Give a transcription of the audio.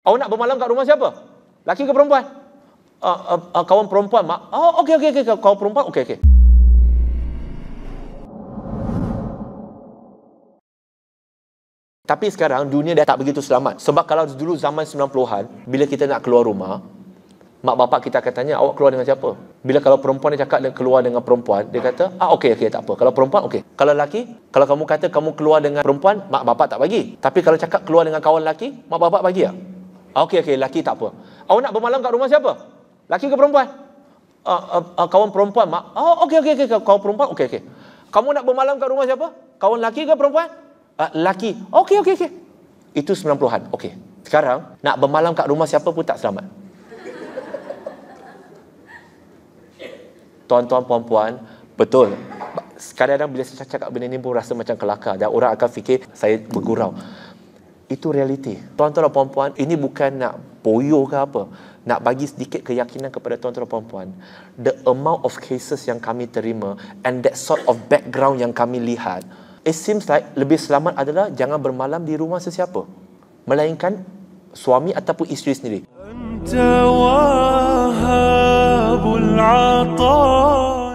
Awak nak bermalam kat rumah siapa? Laki ke perempuan? Uh, uh, uh, kawan perempuan mak. Oh, okey okey okey kawan perempuan. Okey okey. Tapi sekarang dunia dah tak begitu selamat. Sebab kalau dulu zaman 90-an, bila kita nak keluar rumah, mak bapak kita akan tanya, awak keluar dengan siapa? Bila kalau perempuan dia cakap dia keluar dengan perempuan, dia kata, ah okey, okey, tak apa. Kalau perempuan, okey. Kalau lelaki, kalau kamu kata kamu keluar dengan perempuan, mak bapak tak bagi. Tapi kalau cakap keluar dengan kawan lelaki, mak bapak bagi tak? Ya? Okey okey laki tak apa. Awak nak bermalam kat rumah siapa? Laki ke perempuan? Uh, uh, uh, kawan perempuan mak. Oh okey okey okay. kawan perempuan. Okey okey. Kamu nak bermalam kat rumah siapa? Kawan laki ke perempuan? Uh, laki. Okey okey okey. Itu 90-an. Okey. Sekarang nak bermalam kat rumah siapa pun tak selamat. Tuan-tuan puan-puan, betul. Kadang-kadang bila saya cakap benda ni pun rasa macam kelakar dan orang akan fikir saya bergurau. Itu realiti. Tuan-tuan dan puan-puan, ini bukan nak boyo ke apa. Nak bagi sedikit keyakinan kepada tuan-tuan dan puan-puan. The amount of cases yang kami terima and that sort of background yang kami lihat, it seems like lebih selamat adalah jangan bermalam di rumah sesiapa. Melainkan suami ataupun isteri sendiri. Anta wahabul atar